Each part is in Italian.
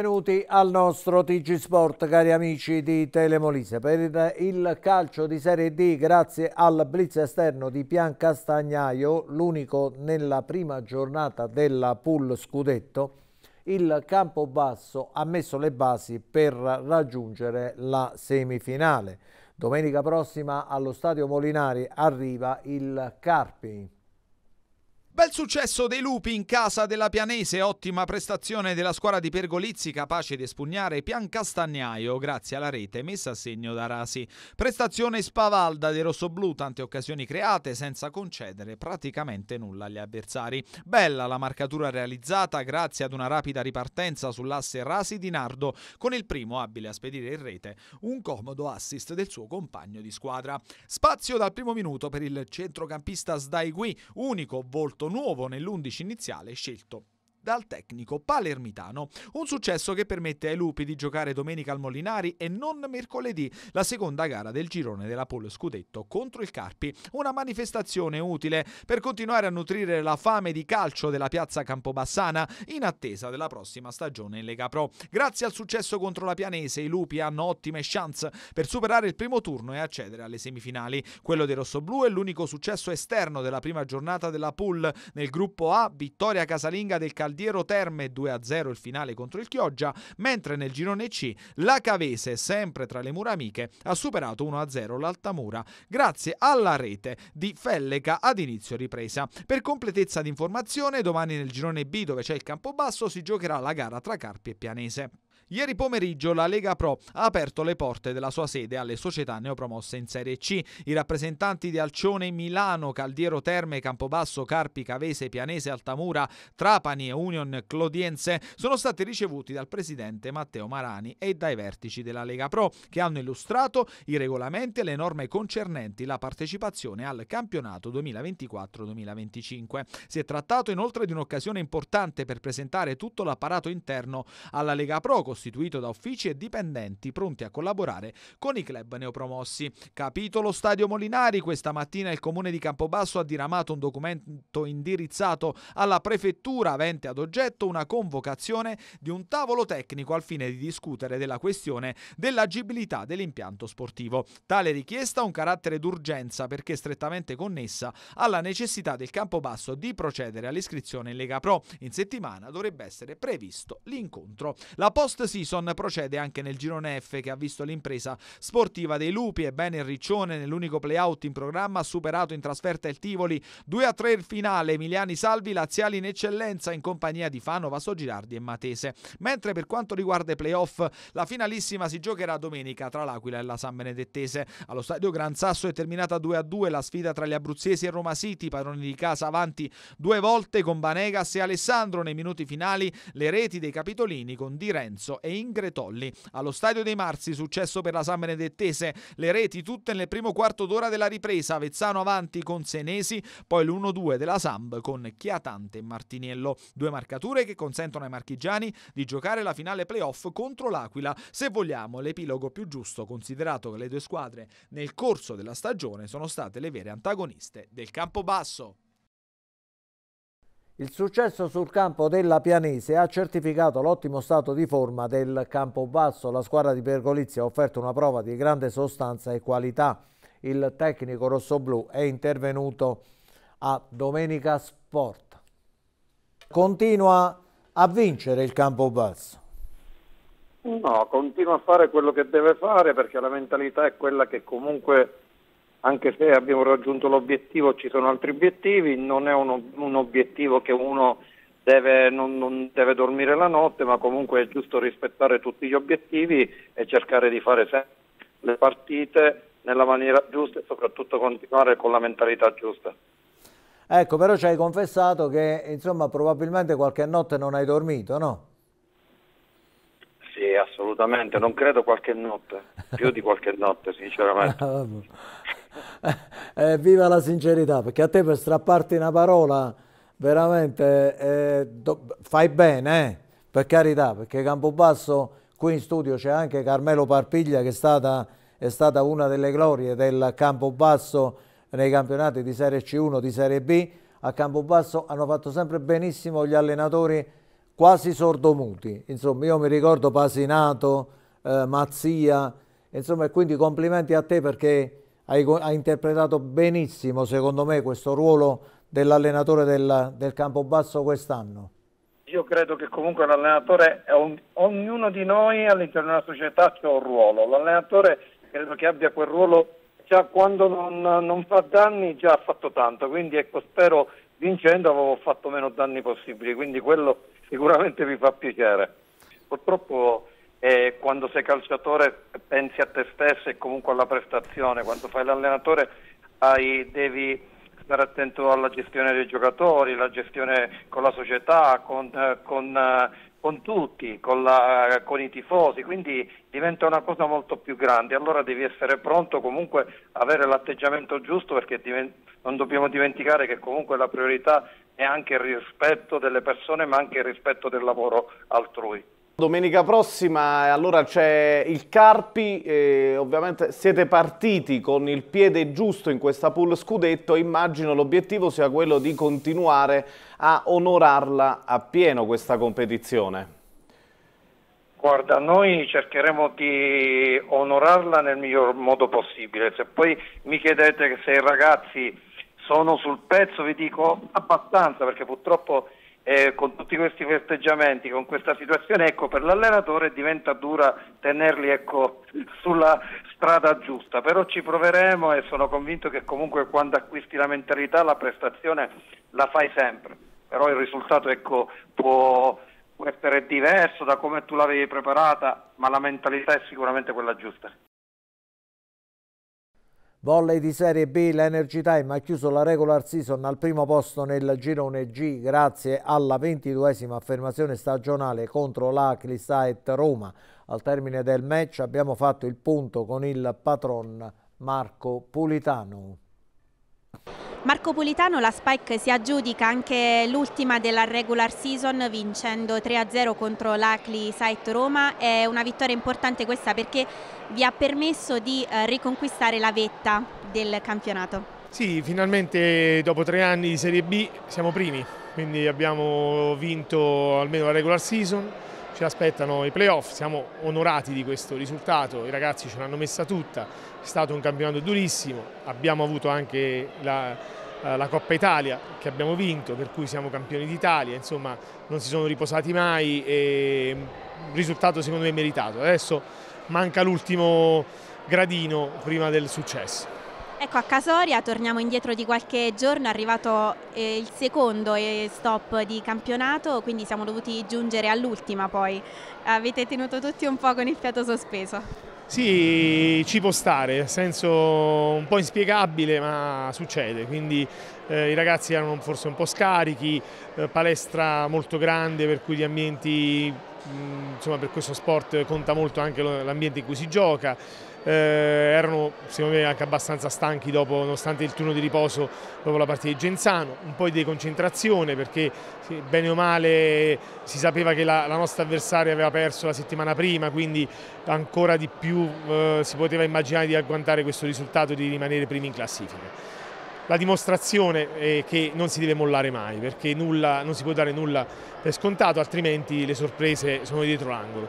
benvenuti al nostro TG Sport, cari amici di Telemolise. Per il calcio di Serie D, grazie al blitz esterno di Pian Castagnaio, l'unico nella prima giornata della pool scudetto, il Campobasso ha messo le basi per raggiungere la semifinale. Domenica prossima allo stadio Molinari arriva il Carpi. Bel successo dei lupi in casa della Pianese, ottima prestazione della squadra di Pergolizzi capace di espugnare Piancastagnaio grazie alla rete messa a segno da Rasi. Prestazione spavalda dei rossoblù, tante occasioni create senza concedere praticamente nulla agli avversari. Bella la marcatura realizzata grazie ad una rapida ripartenza sull'asse Rasi di Nardo con il primo abile a spedire in rete, un comodo assist del suo compagno di squadra. Spazio dal primo minuto per il centrocampista Sdaigui, unico volto nuovo nell'11 iniziale scelto dal tecnico palermitano. Un successo che permette ai lupi di giocare domenica al Molinari e non mercoledì, la seconda gara del girone della Polo Scudetto contro il Carpi. Una manifestazione utile per continuare a nutrire la fame di calcio della piazza Campobassana in attesa della prossima stagione in Lega Pro. Grazie al successo contro la Pianese, i lupi hanno ottime chance per superare il primo turno e accedere alle semifinali. Quello dei rossoblù è l'unico successo esterno della prima giornata della pool nel gruppo A, vittoria casalinga del Caldino Aldiero Terme 2-0 il finale contro il Chioggia, mentre nel girone C la Cavese, sempre tra le mura amiche, ha superato 1-0 l'Altamura grazie alla rete di Felleca ad inizio ripresa. Per completezza di informazione, domani nel girone B dove c'è il Campobasso si giocherà la gara tra Carpi e Pianese. Ieri pomeriggio la Lega Pro ha aperto le porte della sua sede alle società neopromosse in Serie C. I rappresentanti di Alcione, Milano, Caldiero Terme, Campobasso, Carpi, Cavese, Pianese, Altamura, Trapani e Union Clodiense sono stati ricevuti dal presidente Matteo Marani e dai vertici della Lega Pro che hanno illustrato i regolamenti e le norme concernenti la partecipazione al campionato 2024-2025. Si è trattato inoltre di un'occasione importante per presentare tutto l'apparato interno alla Lega Pro, costituito da uffici e dipendenti pronti a collaborare con i club neopromossi. Capitolo Stadio Molinari, questa mattina il comune di Campobasso ha diramato un documento indirizzato alla prefettura avente ad oggetto una convocazione di un tavolo tecnico al fine di discutere della questione dell'agibilità dell'impianto sportivo. Tale richiesta ha un carattere d'urgenza perché strettamente connessa alla necessità del Campobasso di procedere all'iscrizione in Lega Pro. In settimana dovrebbe essere previsto l'incontro. La post Season procede anche nel girone F che ha visto l'impresa sportiva dei Lupi. e bene il Riccione nell'unico playout in programma ha superato in trasferta il Tivoli 2-3 a il finale. Emiliani Salvi, Laziali in eccellenza in compagnia di Fano, Vaso Girardi e Matese. Mentre per quanto riguarda i playoff, la finalissima si giocherà domenica tra l'Aquila e la San Benedettese. Allo stadio Gran Sasso è terminata 2-2 a la sfida tra gli abruzzesi e Roma City, padroni di casa avanti due volte con Banegas e Alessandro. Nei minuti finali le reti dei capitolini con Di Renzo Cairo e Ingretolli. Allo stadio dei Marzi, successo per la San Benedettese, le reti tutte nel primo quarto d'ora della ripresa, Avezzano avanti con Senesi, poi l'1-2 della Samb con Chiatante e Martiniello. Due marcature che consentono ai marchigiani di giocare la finale playoff contro l'Aquila, se vogliamo l'epilogo più giusto considerato che le due squadre nel corso della stagione sono state le vere antagoniste del campo basso. Il successo sul campo della Pianese ha certificato l'ottimo stato di forma del campo basso. La squadra di Pergolizia ha offerto una prova di grande sostanza e qualità. Il tecnico rossoblù è intervenuto a Domenica Sport. Continua a vincere il campo basso? No, continua a fare quello che deve fare perché la mentalità è quella che comunque anche se abbiamo raggiunto l'obiettivo ci sono altri obiettivi, non è un, un obiettivo che uno deve, non, non deve dormire la notte, ma comunque è giusto rispettare tutti gli obiettivi e cercare di fare sempre le partite nella maniera giusta e soprattutto continuare con la mentalità giusta. Ecco, però ci hai confessato che insomma probabilmente qualche notte non hai dormito, no? Sì, assolutamente, non credo qualche notte, più di qualche notte sinceramente. Ah, eh, eh, viva la sincerità, perché a te per strapparti una parola veramente eh, fai bene, eh, per carità, perché Campobasso qui in studio c'è anche Carmelo Parpiglia che è stata, è stata una delle glorie del Campobasso nei campionati di Serie C1, di Serie B, a Campobasso hanno fatto sempre benissimo gli allenatori quasi sordomuti. Insomma, io mi ricordo Pasinato, eh, Mazzia, insomma, quindi complimenti a te perché hai, hai interpretato benissimo, secondo me, questo ruolo dell'allenatore del, del basso quest'anno? Io credo che comunque l'allenatore, ognuno di noi all'interno della società c'è un ruolo, l'allenatore credo che abbia quel ruolo già quando non, non, fa danni già ha fatto tanto, quindi ecco spero vincendo avevo fatto meno danni possibili, quindi quello sicuramente mi fa piacere. Purtroppo e quando sei calciatore pensi a te stesso e comunque alla prestazione, quando fai l'allenatore hai, devi stare attento alla gestione dei giocatori, la gestione con la società, con, con, con tutti, con, la, con, i tifosi, quindi diventa una cosa molto più grande, allora devi essere pronto comunque avere l'atteggiamento giusto perché non dobbiamo dimenticare che comunque la priorità è anche il rispetto delle persone ma anche il rispetto del lavoro altrui. Domenica prossima eh, allora c'è il Carpi, eh, ovviamente siete partiti con il piede giusto in questa pool scudetto immagino l'obiettivo sia quello di continuare a onorarla appieno questa competizione. Guarda, noi cercheremo di onorarla nel miglior modo possibile, se poi mi chiedete se i ragazzi sono sul pezzo vi dico abbastanza perché purtroppo eh, con tutti questi festeggiamenti, con questa situazione, ecco, per l'allenatore diventa dura tenerli ecco, sulla strada giusta, però ci proveremo e sono convinto che comunque quando acquisti la mentalità la prestazione la fai sempre, però il risultato ecco, può essere diverso da come tu l'avevi preparata, ma la mentalità è sicuramente quella giusta. Volley di Serie B, l'Energy Time ha chiuso la regular season al primo posto nel girone G grazie alla ventiduesima affermazione stagionale contro la Clistaet Roma. Al termine del match abbiamo fatto il punto con il patron Marco Pulitano. Marco Politano, la Spike si aggiudica anche l'ultima della regular season vincendo 3-0 contro l'Acli Site Roma, è una vittoria importante questa perché vi ha permesso di eh, riconquistare la vetta del campionato. Sì, finalmente dopo tre anni di Serie B siamo primi, quindi abbiamo vinto almeno la regular season, ci aspettano i playoff, siamo onorati di questo risultato, i ragazzi ce l'hanno messa tutta, è stato un campionato durissimo, abbiamo avuto anche la, eh, la Coppa Italia che abbiamo vinto, per cui siamo campioni d'Italia, insomma non si sono riposati mai e mm, risultato secondo me meritato. Adesso manca l'ultimo gradino prima del successo. Ecco, a Casoria torniamo indietro di qualche giorno, è arrivato eh, il secondo eh, stop di campionato, quindi siamo dovuti giungere all'ultima poi. Avete tenuto tutti un po' con il fiato sospeso. Sì, ci può stare, nel senso un po' inspiegabile, ma succede, quindi eh, i ragazzi erano forse un po' scarichi, eh, palestra molto grande per cui gli ambienti Mm, insomma, per questo sport conta molto anche l'ambiente in cui si gioca. Eh, erano secondo me anche abbastanza stanchi dopo, nonostante il turno di riposo dopo la partita di Genzano, un po' di concentrazione perché bene o male si sapeva che la, la, nostra avversaria aveva perso la settimana prima, quindi ancora di più eh, si poteva immaginare di agguantare questo risultato e di rimanere primi in classifica la dimostrazione è eh, che non si deve mollare mai perché nulla, non si può dare nulla per scontato altrimenti le sorprese sono dietro l'angolo.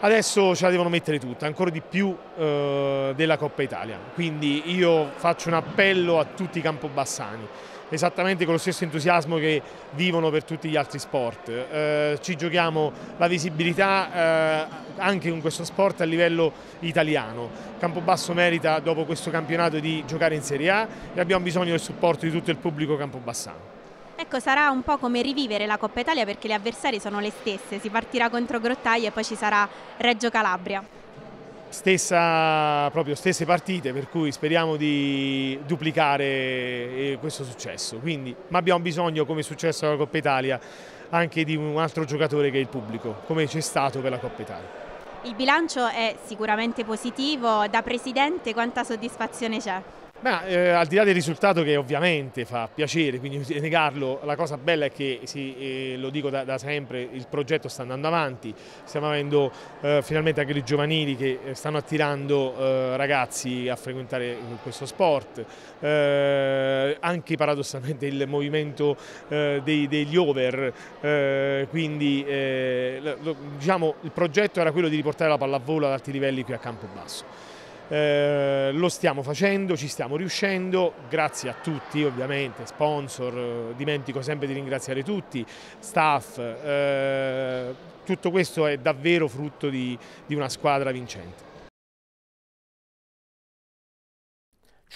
Adesso ce la devono mettere tutta, ancora di più eh, della Coppa Italia, quindi io faccio un appello a tutti i campobassani esattamente con lo stesso entusiasmo che vivono per tutti gli altri sport. Eh, ci giochiamo la visibilità eh, anche con questo sport a livello italiano. Campobasso merita dopo questo campionato di giocare in Serie A e abbiamo bisogno del supporto di tutto il pubblico campobassano. Ecco, sarà un po' come rivivere la Coppa Italia perché le avversarie sono le stesse, si partirà contro Grottaia e poi ci sarà Reggio Calabria stessa, proprio stesse partite, per cui speriamo di duplicare eh, questo successo. Quindi, ma abbiamo bisogno, come è successo alla Coppa Italia, anche di un altro giocatore che è il pubblico, come c'è stato per la Coppa Italia. Il bilancio è sicuramente positivo, da presidente quanta soddisfazione c'è? Ma, eh, al di là del risultato che ovviamente fa piacere, quindi negarlo, la cosa bella è che, sì, eh, lo dico da, da, sempre, il progetto sta andando avanti, stiamo avendo eh, finalmente anche i giovanili che eh, stanno attirando eh, ragazzi a frequentare eh, questo sport, anche paradossalmente il movimento dei, degli over, quindi diciamo, il progetto era quello di riportare la pallavolo ad alti livelli qui a Campobasso. Eh, lo stiamo facendo, ci stiamo riuscendo, grazie a tutti ovviamente, sponsor, eh, dimentico sempre di ringraziare tutti, staff, eh, tutto questo è davvero frutto di, di una squadra vincente.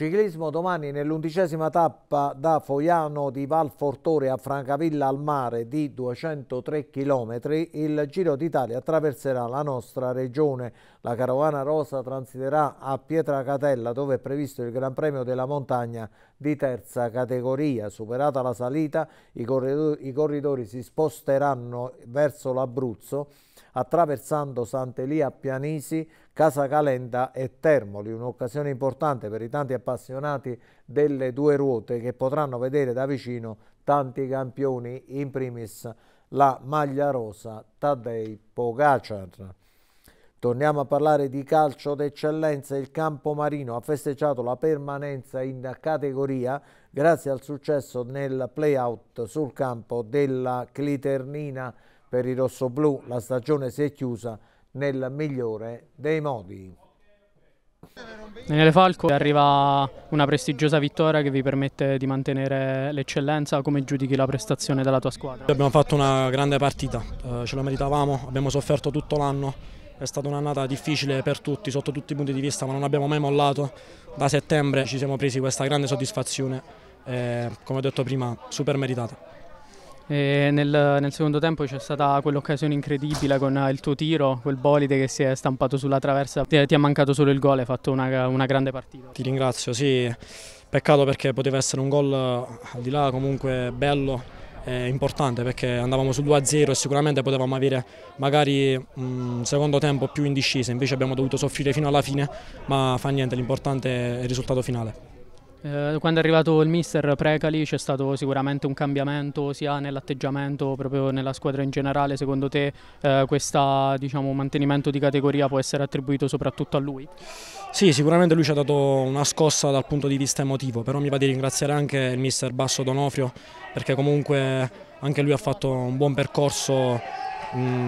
Ciclismo domani nell'undicesima tappa da Foiano di Valfortore a Francavilla al mare di 203 km, il Giro d'Italia attraverserà la nostra regione. La carovana rosa transiterà a Pietracatella dove è previsto il Gran Premio della Montagna di terza categoria. Superata la salita i corridori, i corridori si sposteranno verso l'Abruzzo attraversando Sant'Elia Pianisi Casa Calenda e Termoli, un'occasione importante per i tanti appassionati delle due ruote che potranno vedere da vicino tanti campioni, in primis la maglia rosa Taddei Pogacar. Torniamo a parlare di calcio d'eccellenza. Il campo marino ha festeggiato la permanenza in categoria grazie al successo nel playout sul campo della Cliternina. Per i rossoblù la stagione si è chiusa nel migliore dei modi. Daniele Falco arriva una prestigiosa vittoria che vi permette di mantenere l'eccellenza, come giudichi la prestazione della tua squadra? Abbiamo fatto una grande partita, eh, ce la meritavamo, abbiamo sofferto tutto l'anno, è stata un'annata difficile per tutti, sotto tutti i punti di vista, ma non abbiamo mai mollato. Da settembre ci siamo presi questa grande soddisfazione, eh, come ho detto prima, super meritata. E nel, nel, secondo tempo c'è stata quell'occasione incredibile con il tuo tiro, quel bolide che si è stampato sulla traversa, ti, ti è mancato solo il gol, hai fatto una, una, grande partita. Ti ringrazio, sì, peccato perché poteva essere un gol al di là comunque bello e importante perché andavamo su 2-0 e sicuramente potevamo avere magari un secondo tempo più in discesa, invece abbiamo dovuto soffrire fino alla fine, ma fa niente, l'importante è il risultato finale. Eh, quando è arrivato il mister Precali c'è stato sicuramente un cambiamento sia nell'atteggiamento, proprio nella squadra in generale. Secondo te eh, questo diciamo, mantenimento di categoria può essere attribuito soprattutto a lui? Sì, sicuramente lui ci ha dato una scossa dal punto di vista emotivo, però mi va di ringraziare anche il mister Basso Donofrio perché comunque anche lui ha fatto un buon percorso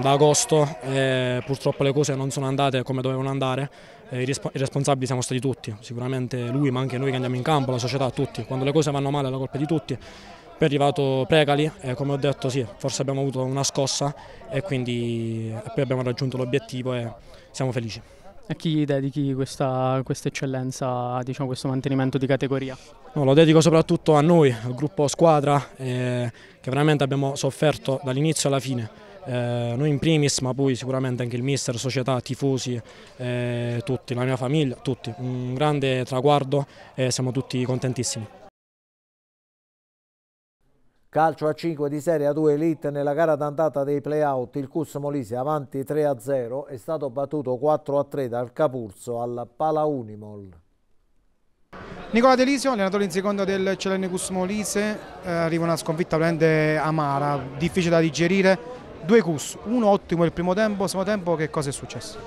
da agosto e purtroppo le cose non sono andate come dovevano andare eh, responsabili siamo stati tutti, sicuramente lui ma anche noi che andiamo in campo, la società, tutti, quando le cose vanno male è la colpa di tutti. Poi è arrivato Precali e come ho detto sì, forse abbiamo avuto una scossa e quindi e poi abbiamo raggiunto l'obiettivo e siamo felici. A chi dedichi questa, questa eccellenza, diciamo, questo mantenimento di categoria? No, lo dedico soprattutto a noi, al gruppo squadra, eh, che veramente abbiamo sofferto dall'inizio alla fine eh, noi in primis ma poi sicuramente anche il mister, società, tifosi, eh, tutti, la mia famiglia, tutti, un grande traguardo e siamo tutti contentissimi. Calcio a 5 di Serie A2 Elite nella gara d'andata dei playout, il Cus Molise avanti 3-0 è stato battuto 4-3 dal Capurso al Unimol. Nicola Delisio, allenatore in secondo del Celenicus Molise, eh, arriva una sconfitta prende amara, difficile da digerire, Due Cus, uno ottimo il primo tempo, secondo tempo che cosa è successo?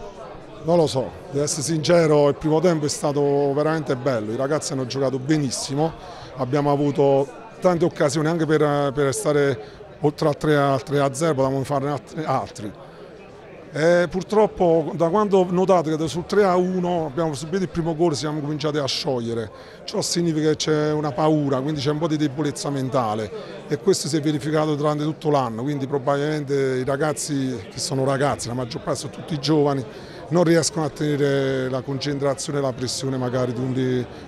Non lo so, devo essere sincero, il primo tempo è stato veramente bello, i ragazzi hanno giocato benissimo, abbiamo avuto tante occasioni anche per, per stare oltre a 3 a, 0, potevamo farne altri eh, purtroppo da quando ho notato che sul 3 a 1 abbiamo subito il primo gol siamo cominciati a sciogliere, ciò significa che c'è una paura, quindi c'è un po' di debolezza mentale e questo si è verificato durante tutto l'anno, quindi probabilmente i ragazzi che sono ragazzi, la maggior parte sono tutti giovani, non riescono a tenere la concentrazione e la pressione magari di, un,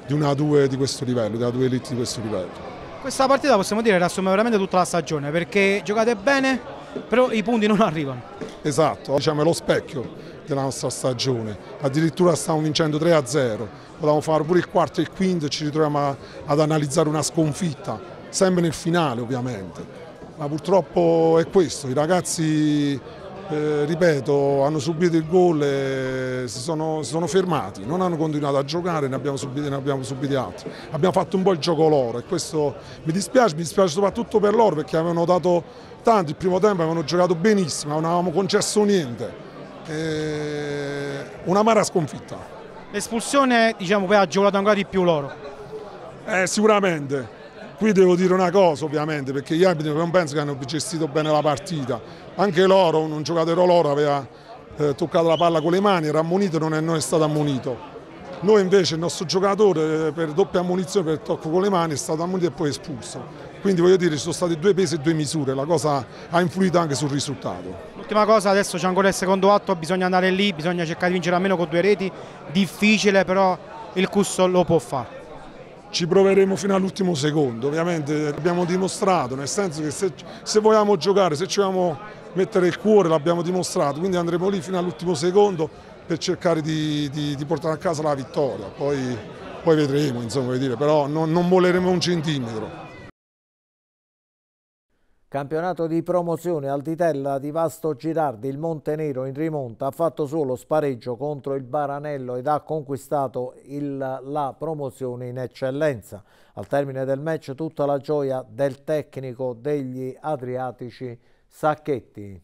di una 2 di questo livello, di una 2 elite di questo livello. Questa partita possiamo dire riassume veramente tutta la stagione perché giocate bene, però i punti non arrivano. Esatto, diciamo è lo specchio della nostra stagione, addirittura stiamo vincendo 3-0, potevamo fare pure il quarto e il quinto e ci ritroviamo ad analizzare una sconfitta, sempre nel finale ovviamente, ma purtroppo è questo, i ragazzi eh, ripeto, hanno subito il gol e si sono, si sono, fermati, non hanno continuato a giocare, ne abbiamo, subito, ne abbiamo subito altri. Abbiamo fatto un po' il gioco loro e questo mi dispiace, mi dispiace soprattutto per loro perché avevano dato tanto, il primo tempo avevano giocato benissimo, non avevamo concesso niente. Eh, una mara sconfitta. L'espulsione diciamo, che ha agevolato ancora di più loro? Eh, sicuramente, Qui devo dire una cosa ovviamente, perché gli arbitri non penso che hanno gestito bene la partita. Anche loro, un giocatore loro aveva eh, toccato la palla con le mani, era ammonito e non, non è stato ammonito. Noi invece il nostro giocatore eh, per doppia ammonizione per tocco con le mani è stato ammonito e poi espulso. Quindi voglio dire ci sono stati due pesi e due misure, la cosa ha influito anche sul risultato. L'ultima cosa adesso c'è ancora il secondo atto, bisogna andare lì, bisogna cercare di vincere almeno con due reti, difficile però il Cusso lo può fare ci proveremo fino all'ultimo secondo, ovviamente abbiamo dimostrato, nel senso che se, se vogliamo giocare, se ci vogliamo mettere il cuore l'abbiamo dimostrato, quindi andremo lì fino all'ultimo secondo per cercare di, di, di, portare a casa la vittoria, poi, poi vedremo, insomma, dire. però non, non molleremo un centimetro. Campionato di promozione Altitella di Vasto Girardi, il Montenero in rimonta ha fatto solo spareggio contro il Baranello ed ha conquistato il, la promozione in eccellenza. Al termine del match tutta la gioia del tecnico degli Adriatici Sacchetti.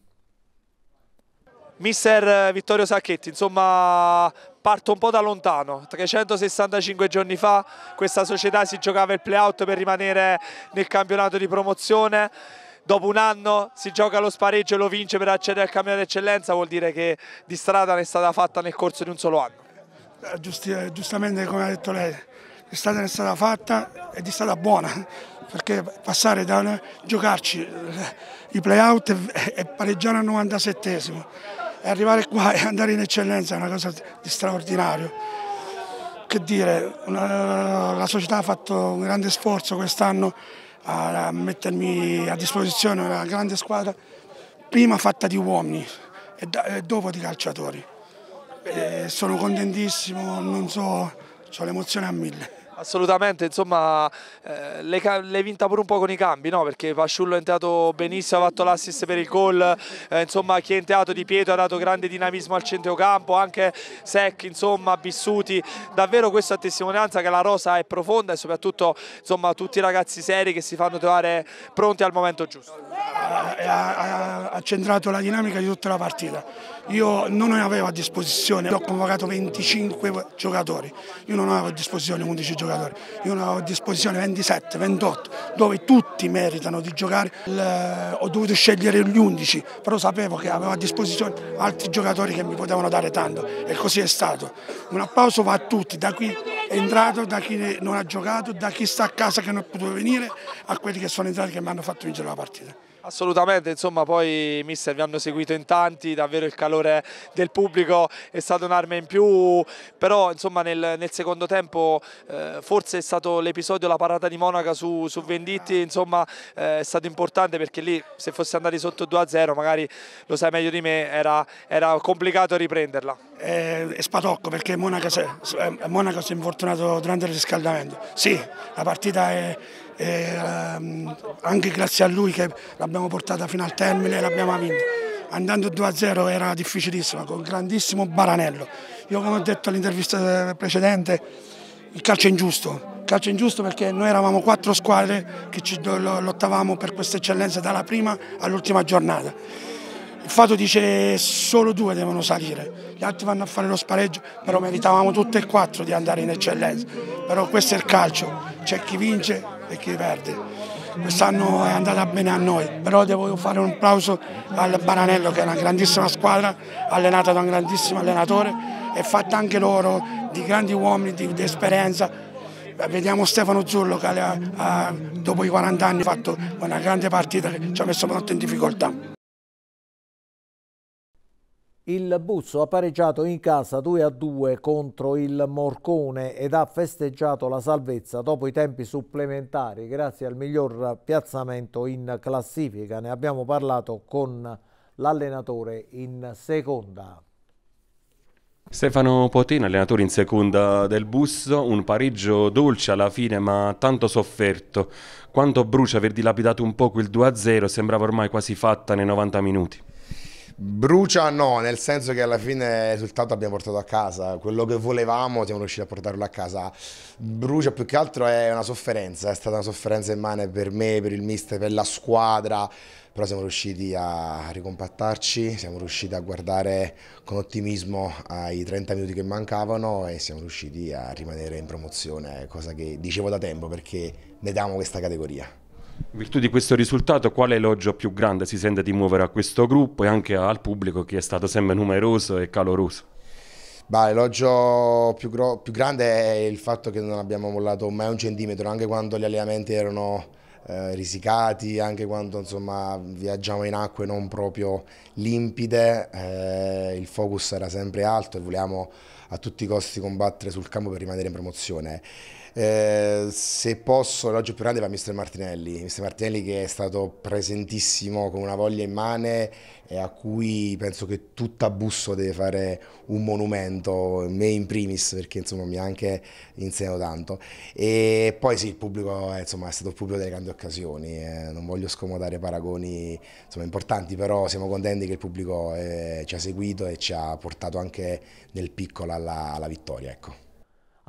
Mister Vittorio Sacchetti, insomma parto un po' da lontano, 365 giorni fa questa società si giocava il playout per rimanere nel campionato di promozione, dopo un anno si gioca lo spareggio e lo vince per accedere al campionato d'eccellenza vuol dire che di strada ne è stata fatta nel corso di un solo anno. Eh, giusti, eh, giustamente come ha detto lei, di strada ne è stata fatta e di strada buona, perché passare da giocarci eh, i playout e, pareggiare al 97esimo e arrivare qua e andare in eccellenza è una cosa di straordinario che dire, una, la società ha fatto un grande sforzo quest'anno a mettermi a disposizione una grande squadra, prima fatta di uomini e, da, e dopo di calciatori. E sono contentissimo, non so, ho l'emozione a mille. Assolutamente, insomma eh, l'hai vinta pure un po' con i cambi, no? perché Pasciullo è entrato benissimo, ha fatto l'assist per il gol, eh, insomma chi è entrato di Pietro ha dato grande dinamismo al centrocampo, anche Sec, insomma Bissuti, davvero questa testimonianza che la rosa è profonda e soprattutto insomma tutti i ragazzi seri che si fanno trovare pronti al momento giusto. Eh, ha, ha, ha centrato la dinamica di tutta la partita io non avevo a disposizione, ho convocato 25 giocatori, io non avevo a disposizione 11 giocatori, io non avevo a disposizione 27, 28, dove tutti meritano di giocare, Il, eh, ho dovuto scegliere gli 11, però sapevo che avevo a disposizione altri giocatori che mi potevano dare tanto e così è stato. Un applauso va a tutti, da qui è entrato, da chi non ha giocato, da chi sta a casa che non è potuto venire, a quelli che sono entrati che mi hanno fatto vincere la partita. Assolutamente, insomma poi mister vi hanno seguito in tanti, davvero il calore del pubblico è stato un'arma in più, però insomma nel, nel secondo tempo eh, forse è stato l'episodio, la parata di Monaca su, su Venditti, insomma eh, è stato importante perché lì se fossi andati sotto 2-0 magari lo sai meglio di me era, era complicato riprenderla e eh, Spadocco perché eh, Monaco si è infortunato durante il riscaldamento. Sì, la partita è, è ehm, anche grazie a lui che l'abbiamo portata fino al termine e l'abbiamo vinta. Andando 2-0 era difficilissima, con grandissimo Baranello. Io come ho detto all'intervista precedente, il calcio è ingiusto. Il calcio è ingiusto perché noi eravamo quattro squadre che ci lottavamo per questa eccellenza dalla prima all'ultima giornata Fato dice che solo due devono salire, gli altri vanno a fare lo spareggio, però meritavamo tutte e quattro di andare in eccellenza, però questo è il calcio, c'è chi vince e chi perde. Quest'anno è andata bene a noi, però devo fare un applauso al Baranello che è una grandissima squadra, allenata da un grandissimo allenatore e fatta anche loro di grandi uomini, di, di esperienza, eh, vediamo Stefano Zurlo che ha, ha, dopo i 40 anni ha fatto una grande partita che ci ha messo molto in difficoltà. Il Busso ha pareggiato in casa 2-2 contro il Morcone ed ha festeggiato la salvezza dopo i tempi supplementari grazie al miglior piazzamento in classifica. Ne abbiamo parlato con l'allenatore in seconda. Stefano Potino, allenatore in seconda del Busso, un pareggio dolce alla fine ma tanto sofferto. Quanto brucia aver dilapidato un poco il 2-0, sembrava ormai quasi fatta nei 90 minuti. Brucia no, nel senso che alla fine il risultato abbiamo portato a casa, quello che volevamo siamo riusciti a portarlo a casa. Brucia più che altro è una sofferenza, è stata una sofferenza immane per me, per il mister, per la squadra, però siamo riusciti a ricompattarci, siamo riusciti a guardare con ottimismo ai 30 minuti che mancavano e siamo riusciti a rimanere in promozione, cosa che dicevo da tempo perché ne diamo questa categoria. In virtù di questo risultato, quale elogio più grande si sente di muovere a questo gruppo e anche al pubblico che è stato sempre numeroso e caloroso? Bah, l'elogio più, più, grande è il fatto che non abbiamo mollato mai un centimetro, anche quando gli allenamenti erano eh, risicati, anche quando insomma, viaggiamo in acque non proprio limpide, eh, il focus era sempre alto e volevamo a tutti i costi combattere sul campo per rimanere in promozione. Eh, se posso, l'oggio più grande va a Mr. Martinelli. Mr. Martinelli che è stato presentissimo con una voglia immane e a cui penso che tutta Busso deve fare un monumento, me in primis, perché insomma mi ha anche insegnato tanto. E poi sì, il pubblico eh, insomma, è stato il pubblico delle grandi occasioni. Eh, non voglio scomodare paragoni insomma, importanti, però siamo contenti che il pubblico eh, ci ha seguito e ci ha portato anche nel piccolo alla, alla vittoria. Ecco.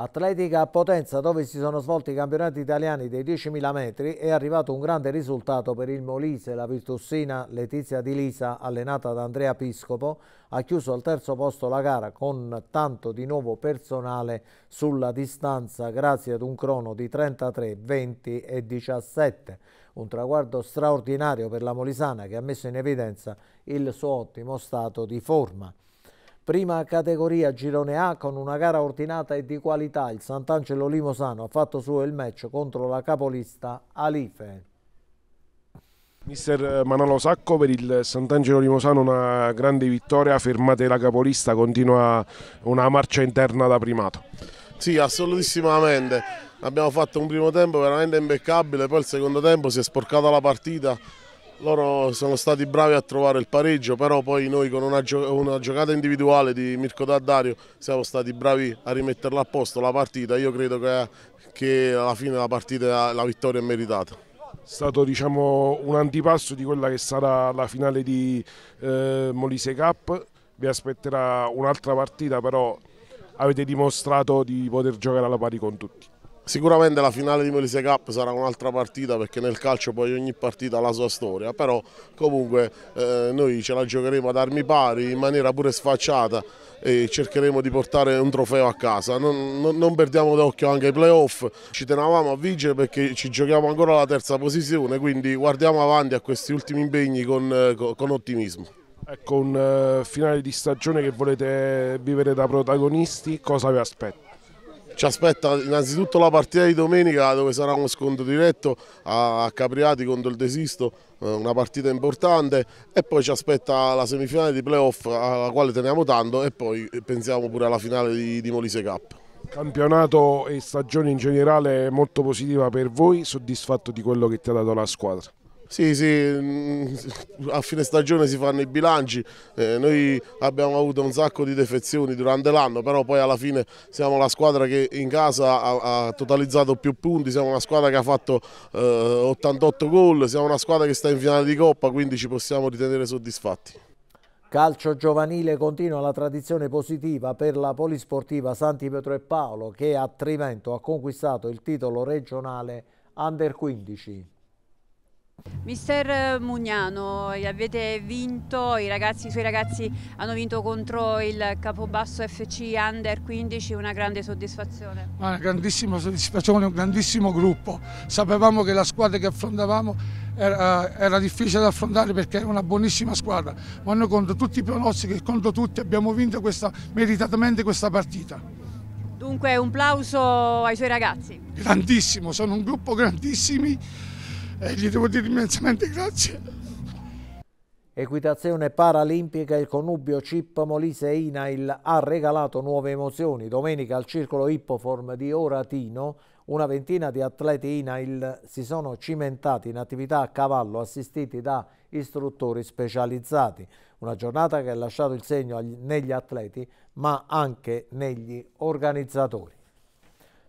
Atletica a Potenza, dove si sono svolti i campionati italiani dei 10.000 metri, è arrivato un grande risultato per il Molise. La virtussina Letizia Di Lisa, allenata da Andrea Piscopo, ha chiuso al terzo posto la gara con tanto di nuovo personale sulla distanza grazie ad un crono di 33, 20 e 17. Un traguardo straordinario per la Molisana che ha messo in evidenza il suo ottimo stato di forma. Prima categoria girone A con una gara ordinata e di qualità. Il Sant'Angelo Limosano ha fatto suo il match contro la capolista Alife. Mister eh, Manolo Sacco per il Sant'Angelo Limosano una grande vittoria, fermate la capolista, continua una marcia interna da primato. Sì, assolutissimamente. Abbiamo fatto un primo tempo veramente impeccabile, poi il secondo tempo si è sporcata la partita loro sono stati bravi a trovare il pareggio, però poi noi con una, gio una giocata individuale di Mirko Daddario siamo stati bravi a rimetterla a posto la partita. Io credo che, che alla fine la partita, la vittoria è meritata È stato diciamo, un antipasso di quella che sarà la finale di eh, Molise Cup. Vi aspetterà un'altra partita, però avete dimostrato di poter giocare alla pari con tutti. Sicuramente la finale di Molise Cup sarà un'altra partita perché nel calcio poi ogni partita ha la sua storia, però comunque eh, noi ce la giocheremo ad armi pari in maniera pure sfacciata e cercheremo di portare un trofeo a casa. Non, non, non perdiamo d'occhio anche i playoff, ci tenavamo a vincere perché ci giochiamo ancora la terza posizione, quindi guardiamo avanti a questi ultimi impegni con, eh, con, con ottimismo. Ecco, un uh, finale di stagione che volete vivere da protagonisti, cosa vi aspetta? Ci aspetta innanzitutto la partita di domenica dove sarà uno scontro diretto a Capriati contro il Desisto, eh, una partita importante e poi ci aspetta la semifinale di playoff alla quale teniamo tanto e poi pensiamo pure alla finale di, di Molise Cup. Campionato e stagione in generale molto positiva per voi, soddisfatto di quello che ti ha dato la squadra? Sì, sì, mm, a fine stagione si fanno i bilanci, eh, noi abbiamo avuto un sacco di defezioni durante l'anno, però poi alla fine siamo la squadra che in casa ha, ha totalizzato più punti, siamo una squadra che ha fatto eh, 88 gol, siamo una squadra che sta in finale di Coppa, quindi ci possiamo ritenere soddisfatti. Calcio giovanile continua la tradizione positiva per la polisportiva Santi Pietro e Paolo che a Trivento ha conquistato il titolo regionale Under 15. Mister Mugnano, avete vinto, i, ragazzi, i suoi ragazzi hanno vinto contro il Capobasso FC Under 15, una grande soddisfazione. Ah, una grandissima soddisfazione, un grandissimo gruppo. Sapevamo che la squadra che affrontavamo era, era difficile da affrontare perché era una buonissima squadra, ma noi contro tutti i pronostici e contro tutti abbiamo vinto questa, meritatamente questa partita. Dunque un plauso ai suoi ragazzi. Grandissimo, sono un gruppo grandissimi e gli devo dire immensamente grazie. Equitazione paralimpica, il connubio Cippa Molise-Inail ha regalato nuove emozioni. Domenica al circolo Ippoform di Oratino una ventina di atleti Inail si sono cimentati in attività a cavallo assistiti da istruttori specializzati. Una giornata che ha lasciato il segno negli atleti ma anche negli organizzatori.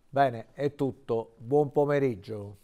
Bene, è tutto. Buon pomeriggio.